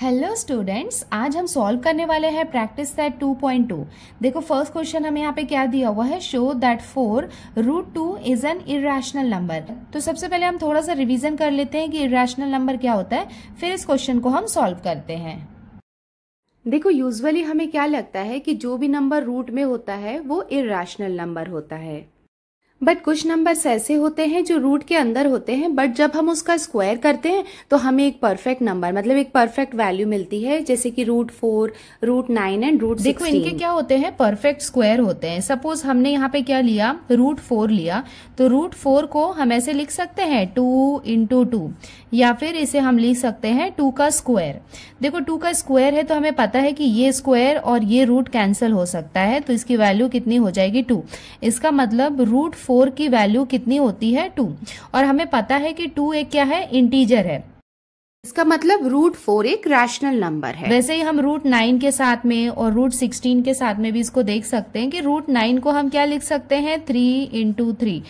Hello students आज हम solve करने वाले हैं प्रैक्टिस सेट 2.2 देखो फर्स्ट क्वेश्चन हमें यहाँ पे क्या दिया हुआ है show that four root two is an irrational number तो सबसे पहले हम थोड़ा सा रिवीजन कर लेते हैं कि इेशनल नंबर क्या होता है फिर इस क्वेश्चन को हम सॉल्व करते हैं देखो यूजुअली हमें क्या लगता है कि जो भी नंबर रूट में होता है वो इेशनल नंबर होता है बट कुछ नंबर्स ऐसे होते हैं जो रूट के अंदर होते हैं बट जब हम उसका स्क्वायर करते हैं तो हमें एक परफेक्ट नंबर मतलब एक परफेक्ट वैल्यू मिलती है जैसे कि root four root nine and root देखो इनके क्या होते हैं परफेक्ट स्क्वायर होते हैं सपोज हमने यहाँ पे क्या लिया रूट फोर लिया तो रूट फोर को हम ऐसे लिख सकते हैं टू इंटू टू या फिर इसे हम लिख सकते हैं टू का स्क्वायर देखो टू का स्क्वायर है तो हमें पता है कि ये स्क्वायर और ये रूट कैंसिल हो सकता है तो इसकी वैल्यू कितनी हो जाएगी टू इसका मतलब रूट फोर की वैल्यू कितनी होती है टू और हमें पता है कि टू एक क्या है इंटीजर है इसका मतलब रूट फोर एक रैशनल नंबर है वैसे ही हम रूट नाइन के साथ में और रूट सिक्सटीन के साथ में भी इसको देख सकते हैं कि रूट नाइन को हम क्या लिख सकते हैं थ्री इंटू थ्री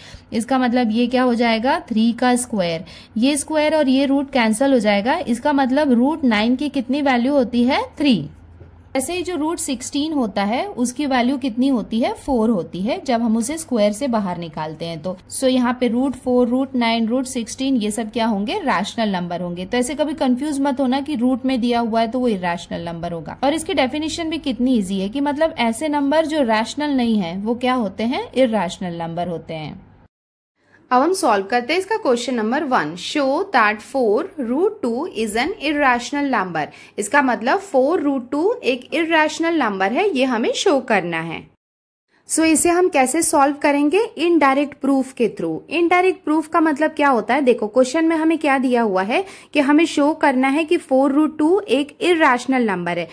इसका मतलब ये क्या हो जाएगा थ्री का स्क्वायर ये स्क्वायर और ये रूट कैंसल हो जाएगा इसका मतलब रूट नाइन की कितनी वैल्यू होती है थ्री ऐसे ही जो रूट सिक्सटीन होता है उसकी वैल्यू कितनी होती है फोर होती है जब हम उसे स्क्वायर से बाहर निकालते हैं तो सो so यहाँ पे root four root nine root sixteen ये सब क्या होंगे रैशनल नंबर होंगे तो ऐसे कभी कंफ्यूज मत होना कि रूट में दिया हुआ है तो वो इेशनल नंबर होगा और इसकी डेफिनेशन भी कितनी ईजी है की मतलब ऐसे नंबर जो रैशनल नहीं है वो क्या होते हैं इेशनल नंबर होते हैं अब हम सॉल्व करते हैं इसका question number one show that four root two is an irrational number इसका मतलब फोर रूट टू एक इेशनल नंबर है ये हमें शो करना है सो so, इसे हम कैसे सॉल्व करेंगे इनडायरेक्ट प्रूफ के थ्रू इनडायरेक्ट प्रूफ का मतलब क्या होता है देखो क्वेश्चन में हमें क्या दिया हुआ है कि हमें शो करना है कि फोर रूट टू एक इेशनल नंबर है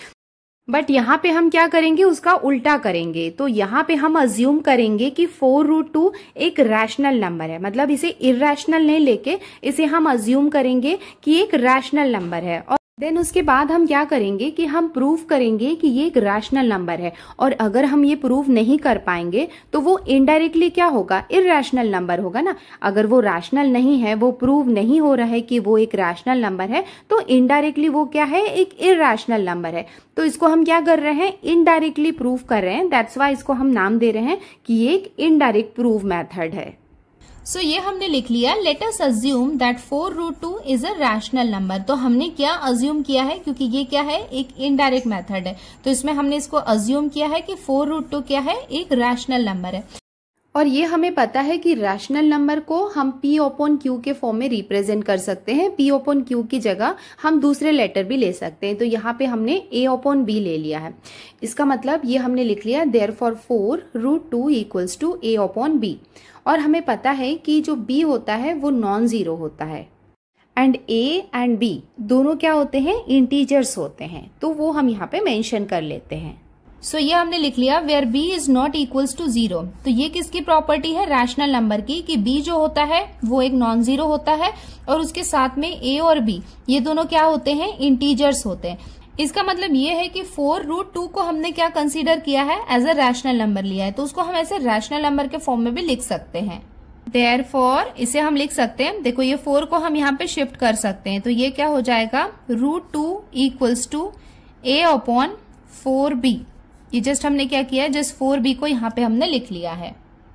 बट यहाँ पे हम क्या करेंगे उसका उल्टा करेंगे तो यहाँ पे हम अज्यूम करेंगे कि फोर रूट टू एक रैशनल नंबर है मतलब इसे इरेशनल नहीं लेके इसे हम अज्यूम करेंगे कि एक रैशनल नंबर है और देन उसके बाद हम क्या करेंगे कि हम प्रूफ करेंगे कि ये एक रैशनल नंबर है और अगर हम ये प्रूफ नहीं कर पाएंगे तो वो इनडायरेक्टली क्या होगा इरेशनल नंबर होगा ना अगर वो रैशनल नहीं है वो प्रूव नहीं हो रहा है कि वो एक रैशनल नंबर है तो इनडायरेक्टली वो क्या है एक इरेशनल नंबर है तो इसको हम क्या कर रहे हैं इनडायरेक्टली प्रूव कर रहे हैं दैट्स वाई इसको हम नाम दे रहे हैं कि ये एक इनडायरेक्ट प्रूव मैथड है सो so, ये हमने लिख लिया us assume that four root two is a rational number तो हमने क्या अज्यूम किया है क्योंकि ये क्या है एक इनडायरेक्ट मेथड है तो इसमें हमने इसको अज्यूम किया है कि फोर रूट टू क्या है एक रैशनल नंबर है और ये हमें पता है कि रैशनल नंबर को हम p ओपोन q के फॉर्म में रिप्रेजेंट कर सकते हैं p ओपोन q की जगह हम दूसरे लेटर भी ले सकते हैं तो यहाँ पे हमने a ओपोन b ले लिया है इसका मतलब ये हमने लिख लिया therefore four root two equals to A upon B और हमें पता है कि जो बी होता है वो नॉन ज़ीरो होता है एंड ए एंड बी दोनों क्या होते हैं इंटीजर्स होते हैं तो वो हम यहाँ पे मेंशन कर लेते हैं सो so, ये हमने लिख लिया where B is not equals to zero तो ये किसकी प्रॉपर्टी है रैशनल नंबर की कि बी जो होता है वो एक नॉन जीरो होता है और उसके साथ में ए और बी ये दोनों क्या होते हैं इंटीजर्स होते हैं इसका मतलब ये है कि फोर रूट टू को हमने क्या कंसीडर किया है एज अ रैशनल नंबर लिया है तो उसको हम ऐसे रैशनल नंबर के फॉर्म में भी लिख सकते हैं देयर फोर इसे हम लिख सकते हैं देखो ये फोर को हम यहाँ पे शिफ्ट कर सकते हैं तो ये क्या हो जाएगा root two equals to A upon four B ये जस्ट हमने क्या किया है जस्ट फोर बी को यहाँ पे हमने लिख लिया है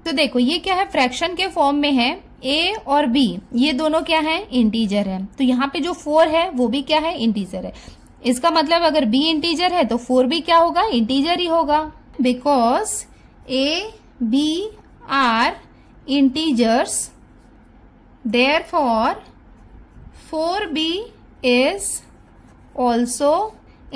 तो देखो ये क्या है फ्रैक्शन के फॉर्म में है ए और बी ये दोनों क्या है इंटीजर है तो यहाँ पे जो फोर है वो भी क्या है इंटीजर है इसका मतलब अगर b इंटीजर है तो फोर भी क्या होगा इंटीजर ही होगा because a b are integers therefore four B is also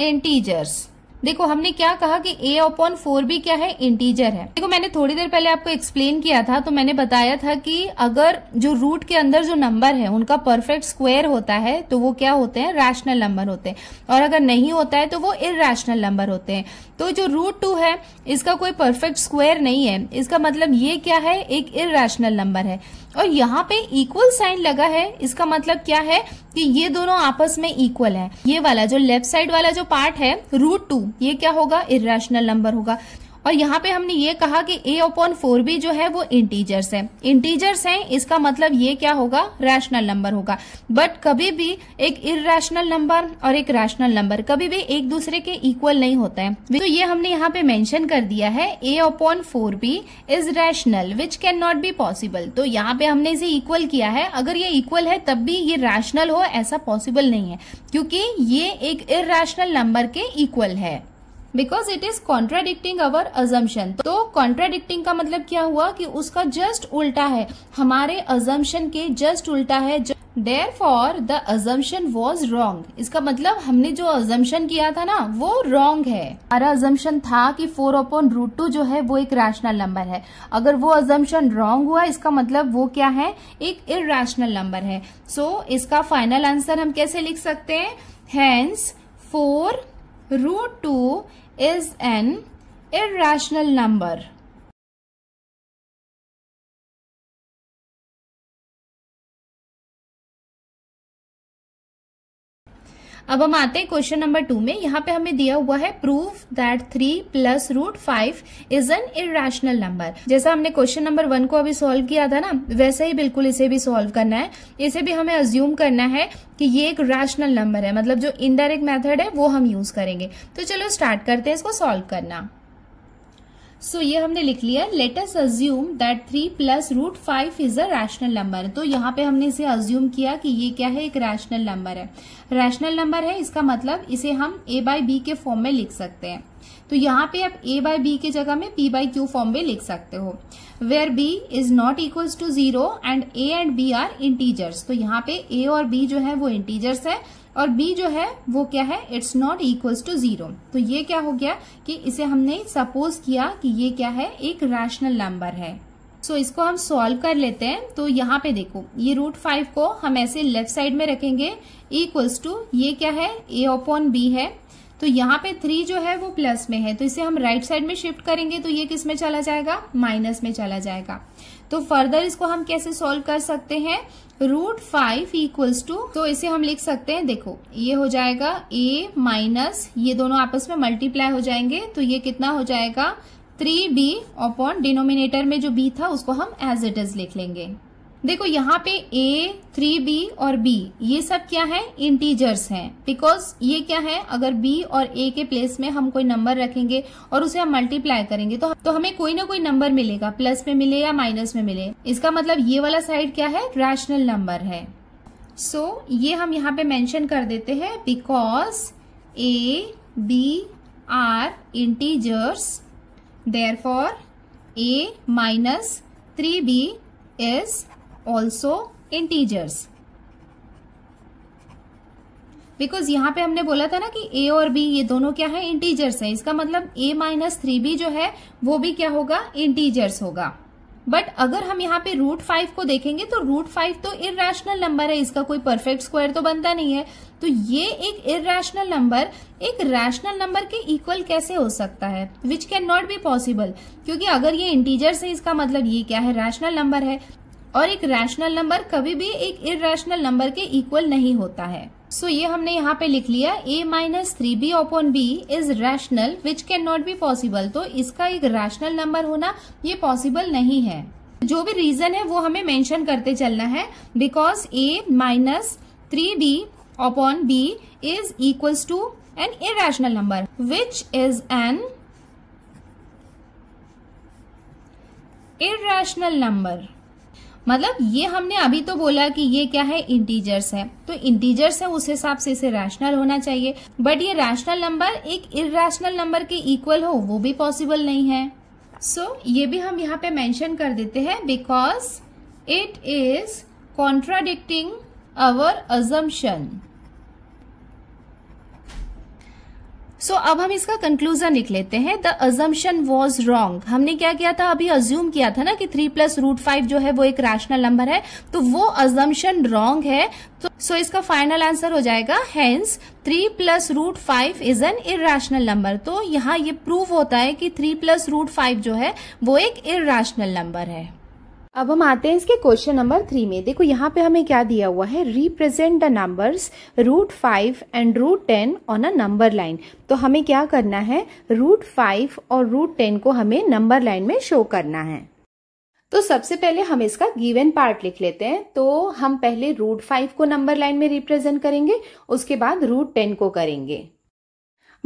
integers देखो हमने क्या कहा कि a अपॉन फोर भी क्या है इंटीजर है देखो मैंने थोड़ी देर पहले आपको एक्सप्लेन किया था तो मैंने बताया था कि अगर जो रूट के अंदर जो नंबर है उनका परफेक्ट स्क्वायर होता है तो वो क्या होते हैं रैशनल नंबर होते हैं और अगर नहीं होता है तो वो इरेशनल नंबर होते हैं तो जो रूट टू है इसका कोई परफेक्ट स्क्वायर नहीं है इसका मतलब ये क्या है एक इरेशनल नंबर है और यहाँ पे इक्वल साइन लगा है इसका मतलब क्या है कि ये दोनों आपस में इक्वल है ये वाला जो लेफ्ट साइड वाला जो पार्ट है रूट टू ये क्या होगा इरेशनल नंबर होगा और यहाँ पे हमने ये कहा कि a अपॉन फोर भी जो है वो इंटीजर्स है इंटीजर्स हैं इसका मतलब ये क्या होगा रैशनल नंबर होगा बट कभी भी एक इेशनल नंबर और एक रैशनल नंबर कभी भी एक दूसरे के इक्वल नहीं होता है तो ये हमने यहाँ पे मेंशन कर दिया है a upon four B is rational which can not be possible तो यहाँ पे हमने इसे इक्वल किया है अगर ये इक्वल है तब भी ये रैशनल हो ऐसा पॉसिबल नहीं है क्योंकि ये एक इेशनल नंबर के इक्वल है because it is contradicting our assumption तो कॉन्ट्राडिक्टिंग का मतलब क्या हुआ कि उसका जस्ट उल्टा है हमारे अजम्पन के जस्ट उल्टा है therefore the assumption was wrong इसका मतलब हमने जो अजम्पन किया था ना वो रॉन्ग है हमारा अजम्पन था कि फोर अपॉन रूट टू जो है वो एक रैशनल नंबर है अगर वो अजम्पन रॉन्ग हुआ इसका मतलब वो क्या है एक इेशनल नंबर है सो so, इसका फाइनल आंसर हम कैसे लिख सकते हैं hence four root two is an irrational number. अब हम आते हैं क्वेश्चन नंबर टू में यहाँ पे हमें दिया हुआ है proof that three plus root five is an irrational number जैसा हमने क्वेश्चन नंबर वन को अभी सॉल्व किया था ना वैसे ही बिल्कुल इसे भी सॉल्व करना है इसे भी हमें अज्यूम करना है कि ये एक रैशनल नंबर है मतलब जो इनडायरेक्ट मेथड है वो हम यूज करेंगे तो चलो स्टार्ट करते हैं इसको सॉल्व करना सो so, ये हमने लिख लिया let's assume that three plus root five is a rational number तो यहाँ पे हमने इसे अज्यूम किया कि ये क्या है एक रैशनल नंबर है रैशनल नंबर है इसका मतलब इसे हम ए बाई बी के फॉर्म में लिख सकते हैं तो यहाँ पे आप ए बाई बी के जगह में पी बाई क्यू फॉर्म में लिख सकते हो where B is not equal to zero and A and B are integers तो यहाँ पे ए और बी जो है वो इंटीजर्स है और बी जो है वो क्या है it's not equals to zero तो ये क्या हो गया कि इसे हमने सपोज किया कि ये क्या है एक रैशनल नंबर है सो so, इसको हम सॉल्व कर लेते हैं तो यहाँ पे देखो ये रूट फाइव को हम ऐसे लेफ्ट साइड में रखेंगे इक्वल्स टू ये क्या है ए ओपोन बी है तो यहाँ पे थ्री जो है वो प्लस में है तो इसे हम राइट right साइड में शिफ्ट करेंगे तो ये किस में चला जाएगा माइनस में चला जाएगा तो फर्दर इसको हम कैसे सॉल्व कर सकते हैं रूट फाइव इक्वल्स टू तो इसे हम लिख सकते हैं देखो ये हो जाएगा ए माइनस ये दोनों आपस में मल्टीप्लाई हो जाएंगे तो ये कितना हो जाएगा थ्री बी अपॉन डिनोमिनेटर में जो बी था उसको हम एज इट इज लिख लेंगे देखो यहाँ पे ए थ्री बी और बी ये सब क्या है इंटीजर्स हैं बिकॉज ये क्या है अगर बी और ए के प्लेस में हम कोई नंबर रखेंगे और उसे हम मल्टीप्लाई करेंगे तो तो हमें कोई ना कोई नंबर मिलेगा प्लस में मिले या माइनस में मिले इसका मतलब ये वाला साइड क्या है रैशनल नंबर है सो so, ये हम यहाँ पे मैंशन कर देते हैं because A B are integers therefore A minus three B is also integers because यहाँ पे हमने बोला था ना कि ए और बी ये दोनों क्या है इंटीजर्स है इसका मतलब ए माइनस थ्री बी जो है वो भी क्या होगा इंटीजर्स होगा बट अगर हम यहाँ पे रूट फाइव को देखेंगे तो रूट फाइव तो इेशनल नंबर है इसका कोई परफेक्ट स्क्वायर तो बनता नहीं है तो ये एक इेशनल नंबर एक रैशनल नंबर के इक्वल कैसे हो सकता है which can not be possible क्योंकि अगर ये इंटीजर्स है इसका मतलब ये क्या है रैशनल नंबर है और एक रैशनल नंबर कभी भी एक इेशनल नंबर के इक्वल नहीं होता है सो so, ये हमने यहाँ पे लिख लिया a minus three B upon B is rational which can not be possible तो इसका एक रैशनल नंबर होना ये पॉसिबल नहीं है जो भी रीजन है वो हमें मेंशन करते चलना है because a minus three B upon B is equals to an irrational number which is an irrational number मतलब ये हमने अभी तो बोला कि ये क्या है इंटीजर्स है तो इंटीजर्स है उस हिसाब से इसे रैशनल होना चाहिए बट ये रैशनल नंबर एक इरेशनल नंबर के इक्वल हो वो भी पॉसिबल नहीं है सो so, ये भी हम यहाँ पे मेंशन कर देते हैं because it is contradicting our assumption so so, अब हम इसका कंक्लूजन लिख लेते हैं द अजम्पन वॉज रॉन्ग हमने क्या किया था अभी अज्यूम किया था ना कि थ्री प्लस रूट फाइव जो है वो एक रैशनल नंबर है तो वो अजम्पन रॉन्ग है तो सो so इसका फाइनल आंसर हो जाएगा hence three plus root five is an irrational number तो यहाँ ये प्रूव होता है कि थ्री प्लस रूट फाइव जो है वो एक इेशनल नंबर है अब हम आते हैं इसके क्वेश्चन नंबर थ्री में देखो यहाँ पे हमें क्या दिया हुआ है represent the numbers root five and root ten on a number line तो हमें क्या करना है रूट फाइव और रूट टेन को हमें नंबर लाइन में शो करना है तो सबसे पहले हम इसका गिवन पार्ट लिख लेते हैं तो हम पहले रूट फाइव को नंबर लाइन में रिप्रेजेंट करेंगे उसके बाद रूट टेन को करेंगे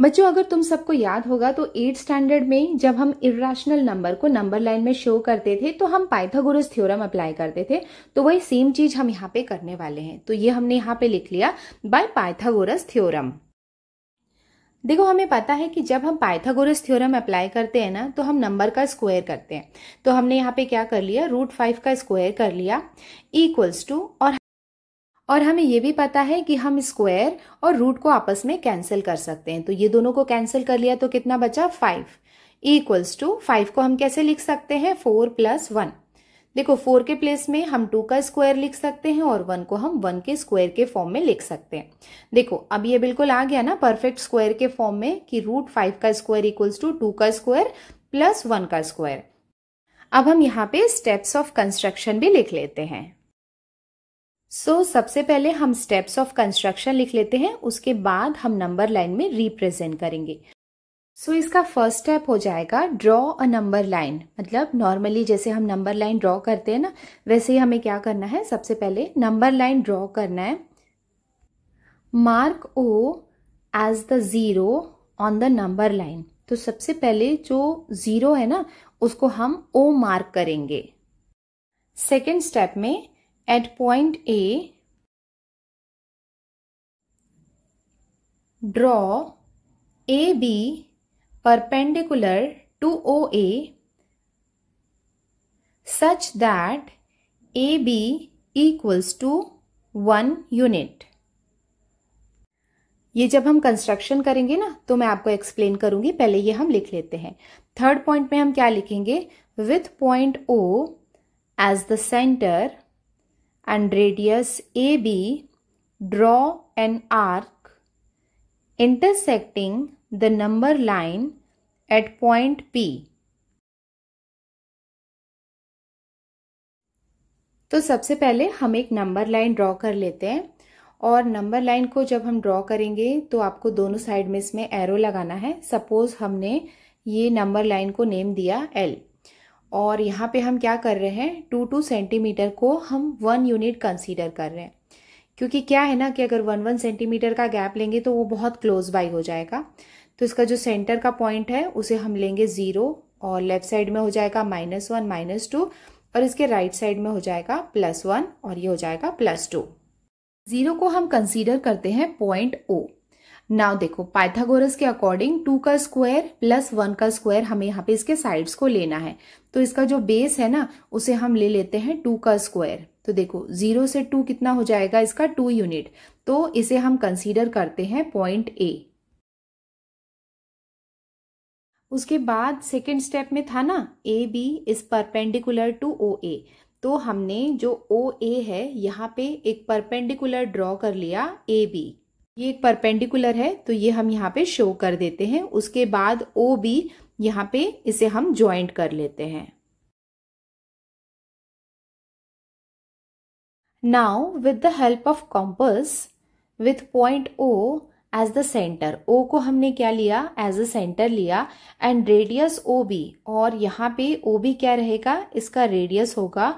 बच्चों अगर तुम सबको याद होगा तो एट स्टैंडर्ड में जब हम इर्राशनल नंबर को नंबर लाइन में शो करते थे तो हम पाइथागोरस थ्योरम अप्लाई करते थे तो वही सेम चीज हम यहाँ पे करने वाले हैं तो ये हमने यहाँ पे लिख लिया बाय पाइथागोरस थ्योरम देखो हमें पता है कि जब हम पाइथागोरस थ्योरम अप्लाई करते हैं ना तो हम नंबर का स्क्वायर करते हैं तो हमने यहाँ पे क्या कर लिया रूट फाइव का स्क्वायर कर लिया इक्वल्स टू और और हमें ये भी पता है कि हम स्क्वायर और रूट को आपस में कैंसिल कर सकते हैं तो ये दोनों को कैंसिल कर लिया तो कितना बचा फाइव इक्वल्स टू फाइव को हम कैसे लिख सकते हैं फोर प्लस वन देखो फोर के प्लेस में हम टू का स्क्वायर लिख सकते हैं और वन को हम वन के स्क्वायर के फॉर्म में लिख सकते हैं देखो अब ये बिल्कुल आ गया ना परफेक्ट स्क्वायर के फॉर्म में कि रूट फाइव का स्क्वायर इक्वल्स टू टू का स्क्वायर प्लस वन का स्क्वायर अब हम यहाँ पे स्टेप्स ऑफ कंस्ट्रक्शन भी लिख लेते हैं सो so, सबसे पहले हम स्टेप्स ऑफ कंस्ट्रक्शन लिख लेते हैं उसके बाद हम नंबर लाइन में रिप्रेजेंट करेंगे सो so, इसका फर्स्ट स्टेप हो जाएगा ड्रॉ अ नंबर लाइन मतलब नॉर्मली जैसे हम नंबर लाइन ड्रॉ करते हैं ना वैसे ही हमें क्या करना है सबसे पहले नंबर लाइन ड्रॉ करना है mark O as the zero on the number line तो सबसे पहले जो ज़ीरो है ना उसको हम ओ मार्क करेंगे सेकेंड स्टेप में At point A, draw AB perpendicular to OA such that AB equals to one unit ये जब हम कंस्ट्रक्शन करेंगे ना तो मैं आपको एक्सप्लेन करूंगी पहले ये हम लिख लेते हैं थर्ड पॉइंट में हम क्या लिखेंगे with point O as the centre and radius AB, draw an arc intersecting the number line at point P. तो सबसे पहले हम एक नंबर लाइन ड्रॉ कर लेते हैं और नंबर लाइन को जब हम ड्रॉ करेंगे तो आपको दोनों साइड में इसमें एरो लगाना है सपोज हमने ये नंबर लाइन को नेम दिया एल और यहाँ पे हम क्या कर रहे हैं टू टू सेंटीमीटर को हम वन यूनिट कंसीडर कर रहे हैं क्योंकि क्या है ना कि अगर वन वन सेंटीमीटर का गैप लेंगे तो वो बहुत क्लोज बाई हो जाएगा तो इसका जो सेंटर का पॉइंट है उसे हम लेंगे ज़ीरो और लेफ्ट साइड में हो जाएगा माइनस वन माइनस टू और इसके राइट right साइड में हो जाएगा प्लस वन और ये हो जाएगा प्लस टू ज़ीरो को हम कंसीडर करते हैं पॉइंट ओ नाउ देखो पाइथागोरस के अकॉर्डिंग टू का स्क्वायर प्लस वन का स्क्वायर हमें यहाँ पे इसके साइड्स को लेना है तो इसका जो बेस है ना उसे हम ले लेते हैं टू का स्क्वायर तो देखो जीरो से टू कितना हो जाएगा इसका टू यूनिट तो इसे हम कंसीडर करते हैं पॉइंट ए उसके बाद सेकेंड स्टेप में था ना A B is perpendicular to O A तो हमने जो ओ ए है यहाँ पे एक परपेंडिकुलर ड्रॉ कर लिया ए बी ये एक परपेंडिकुलर है तो ये हम यहाँ पे शो कर देते हैं उसके बाद ओ बी यहाँ पे इसे हम ज्वाइंट कर लेते हैं now with the help of compass with point O as the centre O को हमने क्या लिया एज अ सेंटर लिया एंड रेडियस ओ बी और यहाँ पे ओ बी क्या रहेगा इसका रेडियस होगा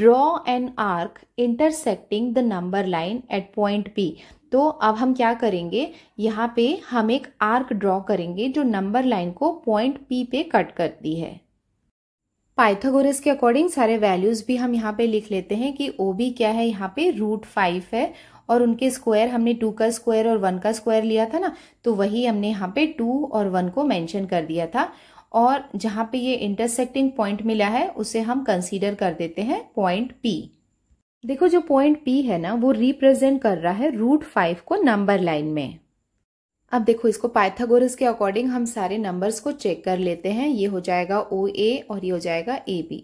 draw an arc intersecting the number line at point P तो अब हम क्या करेंगे यहाँ पे हम एक आर्क ड्रॉ करेंगे जो नंबर लाइन को पॉइंट पी पे कट करती है पाइथागोरस के अकॉर्डिंग सारे वैल्यूज भी हम यहाँ पे लिख लेते हैं कि ओ बी क्या है यहाँ पे रूट फाइव है और उनके स्क्वायर हमने टू का स्क्वायर और वन का स्क्वायर लिया था ना तो वही हमने यहाँ पे टू और वन को मैंशन कर दिया था और जहाँ पे ये इंटरसेक्टिंग पॉइंट मिला है उसे हम कंसिडर कर देते हैं पॉइंट पी देखो जो पॉइंट पी है ना वो रिप्रेजेंट कर रहा है रूट फाइव को नंबर लाइन में अब देखो इसको पाइथागोरस के अकॉर्डिंग हम सारे नंबर्स को चेक कर लेते हैं ये हो जाएगा ओ ए और ये हो जाएगा ए बी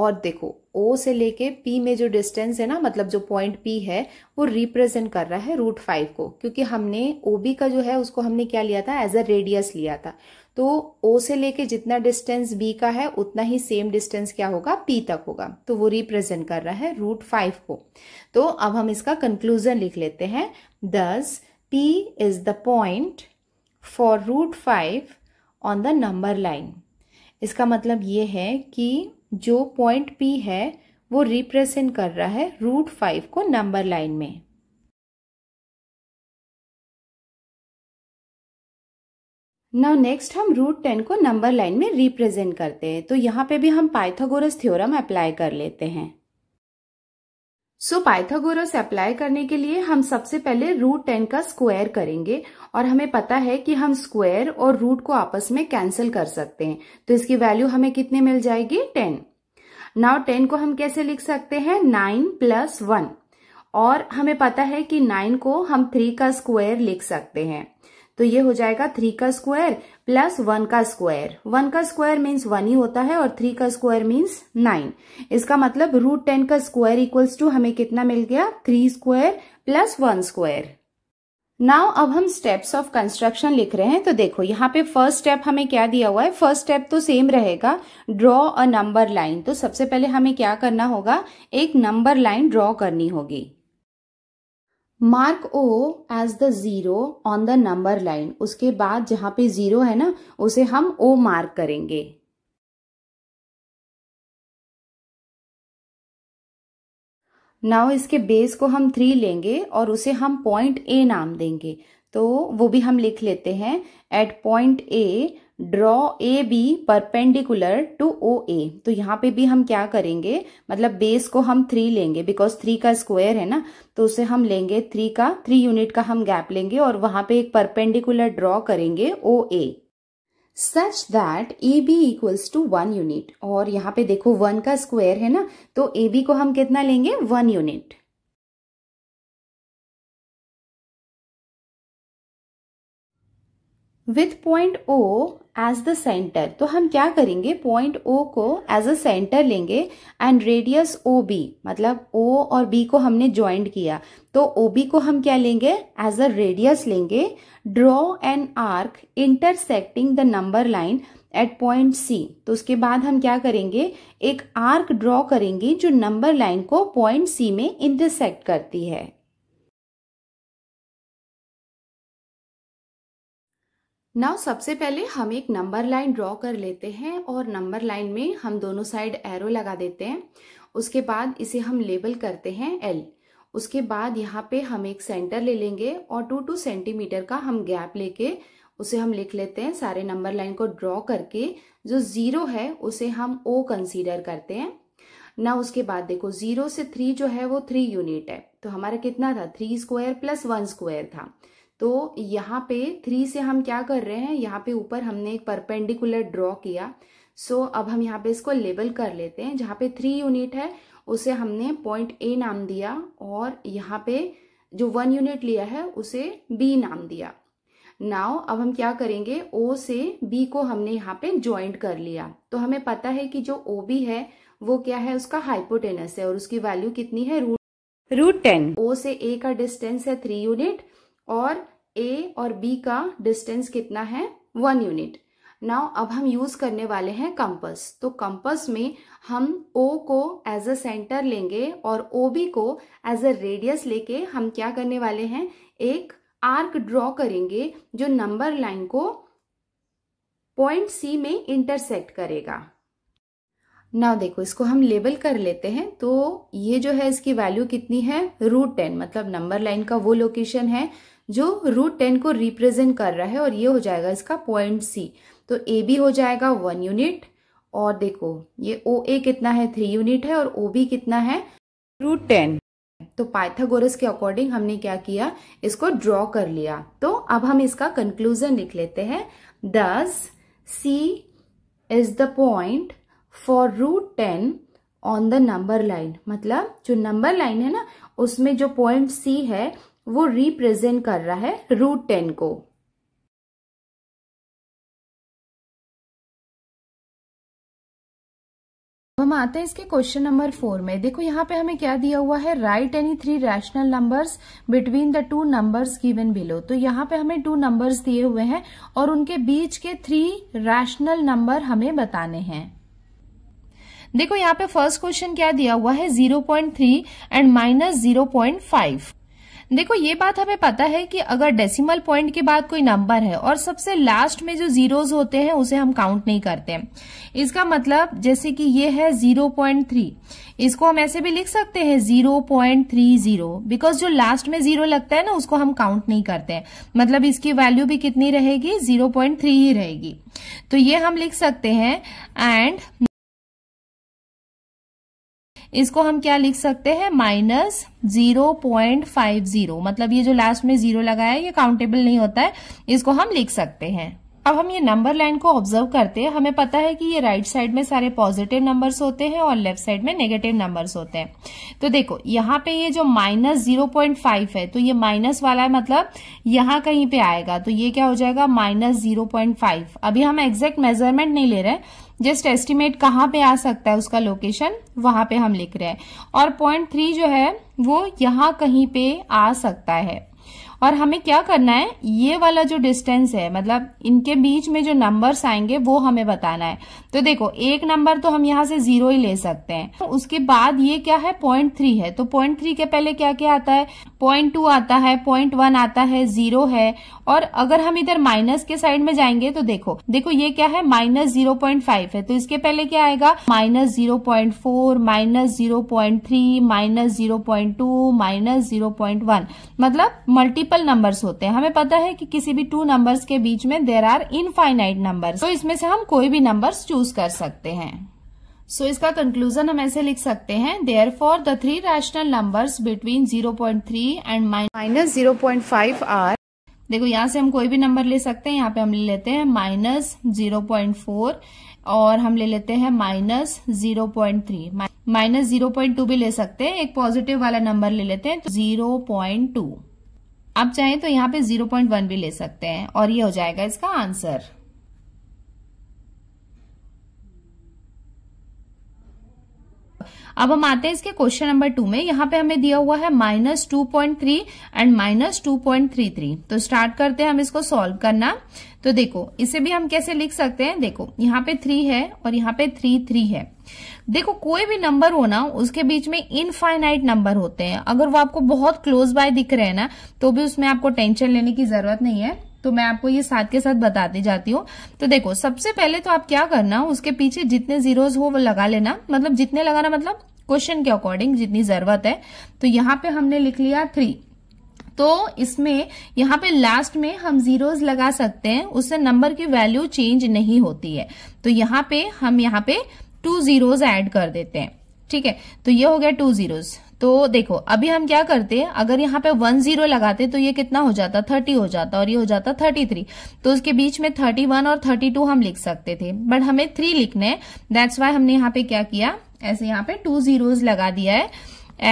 और देखो ओ से लेके पी में जो डिस्टेंस है ना मतलब जो पॉइंट पी है वो रिप्रेजेंट कर रहा है रूट फाइव को क्योंकि हमने ओ बी का जो है उसको हमने क्या लिया था एज अ रेडियस लिया था तो ओ से लेके जितना डिस्टेंस बी का है उतना ही सेम डिस्टेंस क्या होगा पी तक होगा तो वो रिप्रेजेंट कर रहा है रूट फाइव को तो अब हम इसका कंक्लूजन लिख लेते हैं thus P is the point for root five on the number line इसका मतलब ये है कि जो पॉइंट पी है वो रिप्रेजेंट कर रहा है रूट फाइव को नंबर लाइन में नाउ नेक्स्ट हम रूट टेन को नंबर लाइन में रिप्रेजेंट करते हैं तो यहाँ पे भी हम पाइथागोरस थ्योरम अप्लाई कर लेते हैं सो so, पाइथागोरस अप्लाई करने के लिए हम सबसे पहले रूट टेन का स्क्वायर करेंगे और हमें पता है कि हम स्क्वायर और रूट को आपस में कैंसिल कर सकते हैं तो इसकी वैल्यू हमें कितने मिल जाएगी टेन नाउ टेन को हम कैसे लिख सकते हैं नाइन प्लस वन और हमें पता है कि नाइन को हम थ्री का स्क्वायर लिख सकते हैं तो ये हो जाएगा थ्री का स्क्वायर प्लस वन का स्क्वायर वन का स्क्वायर मीन्स वन ही होता है और थ्री का स्क्वायर मीन्स नाइन इसका मतलब रूट टेन का स्क्वायर इक्वल्स टू हमें कितना मिल गया three square plus one square now अब हम स्टेप्स ऑफ कंस्ट्रक्शन लिख रहे हैं तो देखो यहाँ पे फर्स्ट स्टेप हमें क्या दिया हुआ है फर्स्ट स्टेप तो सेम रहेगा ड्रॉ अ नंबर लाइन तो सबसे पहले हमें क्या करना होगा एक नंबर लाइन ड्रॉ करनी होगी mark O as the zero on the number line उसके बाद जहां पे जीरो है ना उसे हम ओ मार्क करेंगे नाउ इसके बेस को हम थ्री लेंगे और उसे हम पॉइंट ए नाम देंगे तो वो भी हम लिख लेते हैं at point A draw A B perpendicular to O A तो यहाँ पे भी हम क्या करेंगे मतलब बेस को हम थ्री लेंगे बिकॉज थ्री का स्क्वायर है ना तो उसे हम लेंगे थ्री का थ्री यूनिट का हम गैप लेंगे और वहां पे एक परपेंडिकुलर ड्रॉ करेंगे O A such that A B equals to one unit और यहाँ पे देखो वन का स्क्वायर है ना तो ए बी को हम कितना लेंगे one unit with point O as the centre तो हम क्या करेंगे पॉइंट ओ को एज अ सेंटर लेंगे एंड रेडियस ओ बी मतलब ओ और बी को हमने ज्वाइंट किया तो ओ बी को हम क्या लेंगे एज अ रेडियस लेंगे draw an arc intersecting the number line at point C तो उसके बाद हम क्या करेंगे एक आर्क ड्रॉ करेंगे जो नंबर लाइन को पॉइंट सी में इंटरसेक्ट करती है नाउ सबसे पहले हम एक नंबर लाइन ड्रॉ कर लेते हैं और नंबर लाइन में हम दोनों साइड एरो लगा देते हैं उसके बाद इसे हम लेबल करते हैं एल उसके बाद यहाँ पे हम एक सेंटर ले लेंगे और टू टू सेंटीमीटर का हम गैप लेके उसे हम लिख लेते हैं सारे नंबर लाइन को ड्रॉ करके जो ज़ीरो है उसे हम ओ कंसीडर करते हैं ना उसके बाद देखो जीरो से थ्री जो है वो थ्री यूनिट है तो हमारा कितना था three square plus one square था तो यहाँ पे थ्री से हम क्या कर रहे हैं यहाँ पे ऊपर हमने एक परपेंडिकुलर ड्रॉ किया सो so, अब हम यहाँ पे इसको लेबल कर लेते हैं जहाँ पे थ्री यूनिट है उसे हमने पॉइंट ए नाम दिया और यहाँ पे जो वन यूनिट लिया है उसे बी नाम दिया नाव अब हम क्या करेंगे ओ से बी को हमने यहाँ पे ज्वाइंट कर लिया तो हमें पता है कि जो ओ बी है वो क्या है उसका हाइपोटेनस है और उसकी वैल्यू कितनी है रूट रूट टेन ओ से ए का डिस्टेंस है थ्री यूनिट और ए और बी का डिस्टेंस कितना है वन यूनिट नाउ अब हम यूज करने वाले हैं कंपस तो कंपस में हम ओ को एज अ सेंटर लेंगे और ओ बी को एज अ रेडियस लेके हम क्या करने वाले हैं एक आर्क ड्रॉ करेंगे जो नंबर लाइन को पॉइंट सी में इंटरसेक्ट करेगा नाउ देखो इसको हम लेबल कर लेते हैं तो ये जो है इसकी वैल्यू कितनी है रूट टेन मतलब नंबर लाइन का वो लोकेशन है जो रूट टेन को रिप्रेजेंट कर रहा है और ये हो जाएगा इसका पॉइंट सी तो ए बी हो जाएगा वन यूनिट और देखो ये ओ ए कितना है थ्री यूनिट है और ओ बी कितना है रूट टेन तो पाइथागोरस के अकॉर्डिंग हमने क्या किया इसको ड्रॉ कर लिया तो अब हम इसका कंक्लूजन लिख लेते हैं thus C is the point for root ten on the number line मतलब जो नंबर लाइन है ना उसमें जो पॉइंट सी है वो रिप्रेजेंट कर रहा है रूट टेन को हम आते हैं इसके क्वेश्चन नंबर फोर में देखो यहाँ पे हमें क्या दिया हुआ है write any three rational numbers between the two numbers given below तो यहाँ पे हमें टू नंबर्स दिए हुए हैं और उनके बीच के थ्री रैशनल नंबर हमें बताने हैं देखो यहाँ पे फर्स्ट क्वेश्चन क्या दिया हुआ है zero point three and minus zero point five देखो ये बात हमें पता है कि अगर डेसिमल पॉइंट के बाद कोई नंबर है और सबसे लास्ट में जो जीरोज होते हैं उसे हम काउंट नहीं करते इसका मतलब जैसे कि ये है जीरो पॉइंट थ्री इसको हम ऐसे भी लिख सकते हैं zero point three zero because जो लास्ट में जीरो लगता है ना उसको हम काउंट नहीं करते हैं मतलब इसकी वैल्यू भी कितनी रहेगी जीरो पॉइंट थ्री ही रहेगी तो ये हम लिख सकते हैं एंड इसको हम क्या लिख सकते हैं minus zero point five zero मतलब ये जो लास्ट में जीरो लगाया ये काउंटेबल नहीं होता है इसको हम लिख सकते हैं अब हम ये नंबर लाइन को ऑब्जर्व करते हैं हमें पता है कि ये राइट right साइड में सारे पॉजिटिव नंबर्स होते हैं और लेफ्ट साइड में नेगेटिव नंबर्स होते हैं तो देखो यहाँ पे ये जो माइनस जीरो पॉइंट फाइव है तो ये माइनस वाला है मतलब यहाँ कहीं पे आएगा तो ये क्या हो जाएगा माइनस जीरो पॉइंट फाइव अभी हम एग्जैक्ट मेजरमेंट नहीं ले रहे जस्ट एस्टिमेट कहाँ पे आ सकता है उसका लोकेशन वहां पे हम लिख रहे हैं और पॉइंट थ्री जो है वो यहाँ कहीं पे आ सकता है और हमें क्या करना है ये वाला जो डिस्टेंस है मतलब इनके बीच में जो नंबर्स आएंगे वो हमें बताना है तो देखो एक नंबर तो हम यहाँ से जीरो ही ले सकते हैं तो उसके बाद ये क्या है पॉइंट थ्री है तो पॉइंट थ्री के पहले क्या क्या आता है पॉइंट टू आता है पॉइंट वन आता है जीरो है और अगर हम इधर माइनस के साइड में जाएंगे तो देखो देखो ये क्या है माइनस जीरो पॉइंट फाइव है तो इसके पहले क्या आएगा minus zero point four minus zero point three minus zero point two minus zero point one मतलब मल्टीपल मल्टीपल नंबर्स होते हैं हमें पता है कि किसी भी टू नंबर्स के बीच में देर आर इनफाइनाइट नंबर्स तो इसमें से हम कोई भी नंबर्स चूज कर सकते हैं सो so, इसका कंक्लूजन हम ऐसे लिख सकते हैं therefore the three rational numbers between 0.3 and minus five are देखो यहाँ से हम कोई भी नंबर ले सकते हैं यहाँ पे हम ले लेते हैं माइनस जीरो पॉइंट फोर और हम ले लेते हैं minus zero point three minus zero point two भी ले सकते हैं एक पॉजिटिव वाला नंबर ले लेते हैं तो जीरो पॉइंट टू आप चाहें तो यहाँ पे 0.1 भी ले सकते हैं और ये हो जाएगा इसका आंसर अब हम आते हैं इसके क्वेश्चन नंबर टू में यहाँ पे हमें दिया हुआ है minus two point three and minus two point three three तो स्टार्ट करते हैं हम इसको सॉल्व करना तो देखो इसे भी हम कैसे लिख सकते हैं देखो यहाँ पे थ्री है और यहाँ पे थ्री थ्री है देखो कोई भी नंबर हो ना उसके बीच में इनफाइनाइट नंबर होते हैं अगर वो आपको बहुत क्लोज बाय दिख रहे हैं ना तो भी उसमें आपको टेंशन लेने की जरूरत नहीं है तो मैं आपको ये साथ के साथ बताती जाती हूँ तो देखो सबसे पहले तो आप क्या करना उसके पीछे जितने जीरोज हो वो लगा लेना मतलब जितने लगाना मतलब क्वेश्चन के अकॉर्डिंग जितनी जरूरत है तो यहाँ पे हमने लिख लिया थ्री तो इसमें यहाँ पे लास्ट में हम जीरोज लगा सकते हैं उससे नंबर की वैल्यू चेंज नहीं होती है तो यहाँ पे हम यहाँ पे टू जीरोज ऐड कर देते हैं ठीक है तो ये हो गया टू जीरोज तो देखो अभी हम क्या करते हैं अगर यहाँ पे वन जीरो लगाते तो ये कितना हो जाता थर्टी हो जाता और ये हो जाता थर्टी थ्री तो उसके बीच में थर्टी वन और थर्टी टू हम लिख सकते थे बट हमें थ्री लिखने हैं दैट्स वाई हमने यहाँ पे क्या किया ऐसे यहाँ पे टू जीरोज लगा दिया है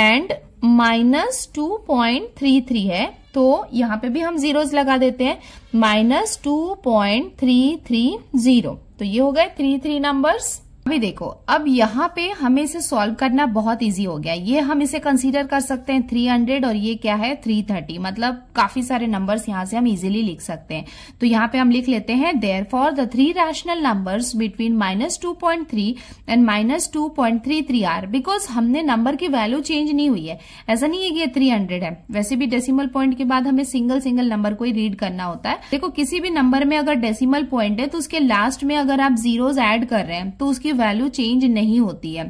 and minus two point three three है तो यहाँ पे भी हम जीरोज लगा देते हैं minus two point three three zero तो ये हो गए थ्री थ्री नंबर्स अभी देखो अब यहाँ पे हमें इसे सॉल्व करना बहुत इजी हो गया ये हम इसे कंसीडर कर सकते हैं 300 और ये क्या है 330 मतलब काफी सारे नंबर्स यहाँ से हम इजीली लिख सकते हैं तो यहाँ पे हम लिख लेते हैं therefore the three rational numbers between minus two point three and minus two point three three are because हमने नंबर की वैल्यू चेंज नहीं हुई है ऐसा नहीं है कि ये थ्री हंड्रेड है वैसे भी डेसीमल पॉइंट के बाद हमें सिंगल सिंगल नंबर को ही रीड करना होता है देखो किसी भी नंबर में अगर डेसीमल पॉइंट है तो उसके लास्ट में अगर आप जीरोज एड कर रहे हैं तो उसकी वैल्यू चेंज नहीं होती है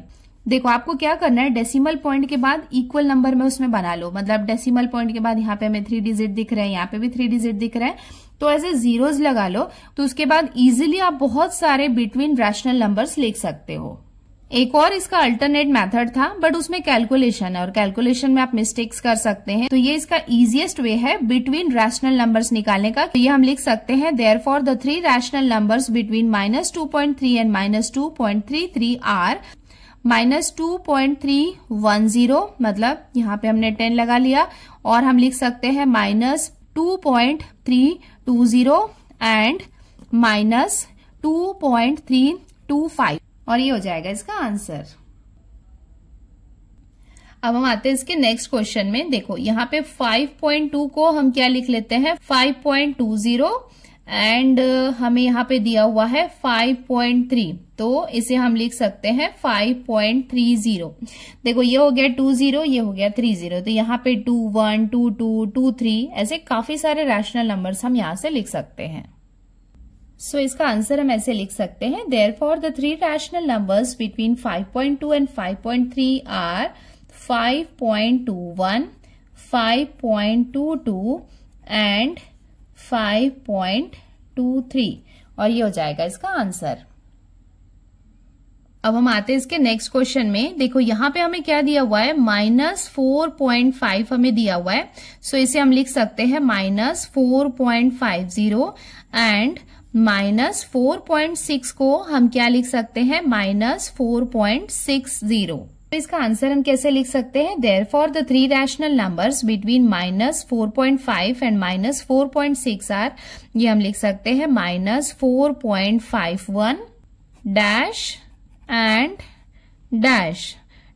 देखो आपको क्या करना है डेसिमल पॉइंट के बाद इक्वल नंबर में उसमें बना लो मतलब डेसिमल पॉइंट के बाद यहाँ पे हमें थ्री डिजिट दिख रहे हैं यहाँ पे भी थ्री डिजिट दिख रहा है तो ऐसे जीरोज लगा लो तो उसके बाद इजिली आप बहुत सारे बिटवीन रैशनल नंबर्स लिख सकते हो एक और इसका अल्टरनेट मेथड था बट उसमें कैलकुलेशन है और कैलकुलेशन में आप मिस्टेक्स कर सकते हैं तो ये इसका इजिएस्ट वे है बिटवीन रैशनल नंबर्स निकालने का तो ये हम लिख सकते हैं therefore the three rational numbers between minus two point three and minus two point three three are minus two point three one zero मतलब यहाँ पे हमने टेन लगा लिया और हम लिख सकते हैं minus two point three two zero and minus two point three two five और ये हो जाएगा इसका आंसर अब हम आते हैं इसके नेक्स्ट क्वेश्चन में देखो यहाँ पे 5.2 को हम क्या लिख लेते हैं 5.20 एंड uh, हमें यहाँ पे दिया हुआ है 5.3 तो इसे हम लिख सकते हैं 5.30 देखो ये हो गया 20 ये हो गया 30 तो यहाँ पे 21, 22, 23 ऐसे काफी सारे रैशनल नंबर्स हम यहाँ से लिख सकते हैं सो so, इसका आंसर हम ऐसे लिख सकते हैं therefore the three rational numbers between 5.2 and 5.3 are 5.21, 5.22 and 5.23 और ये हो जाएगा इसका आंसर अब हम आते हैं इसके नेक्स्ट क्वेश्चन में देखो यहां पे हमें क्या दिया हुआ है माइनस फोर पॉइंट फाइव हमें दिया हुआ है सो so इसे हम लिख सकते हैं minus four point five zero and minus four point six को हम क्या लिख सकते हैं minus four point six zero तो इसका आंसर हम कैसे लिख सकते हैं therefore the three rational numbers between minus four point five and minus four point six are ये हम लिख सकते हैं minus four point five one dash and dash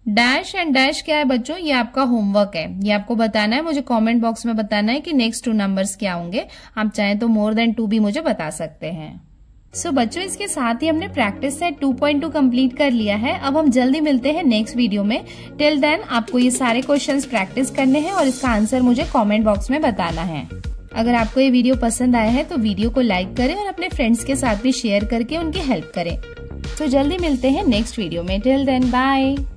dash and dash क्या है बच्चों ये आपका होमवर्क है ये आपको बताना है मुझे कमेंट बॉक्स में बताना है कि नेक्स्ट टू नंबर्स क्या होंगे आप चाहें तो मोर देन टू भी मुझे बता सकते हैं सो so, बच्चों इसके साथ ही हमने प्रैक्टिस सेट 2.2 कंप्लीट कर लिया है अब हम जल्दी मिलते हैं नेक्स्ट वीडियो में टिल देन आपको ये सारे क्वेश्चन प्रैक्टिस करने हैं और इसका आंसर मुझे कॉमेंट बॉक्स में बताना है अगर आपको ये वीडियो पसंद आया है तो वीडियो को लाइक करें और अपने फ्रेंड्स के साथ भी शेयर करके उनकी हेल्प करें तो जल्दी मिलते हैं नेक्स्ट वीडियो में टिल देन बाय